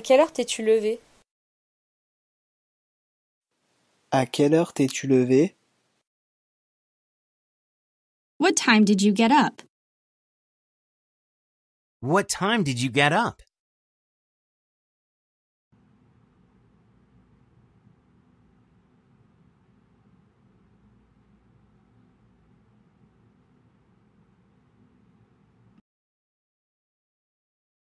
À quelle heure t'es-tu levé À quelle heure t'es-tu levé What time did you get up? What time did you get up?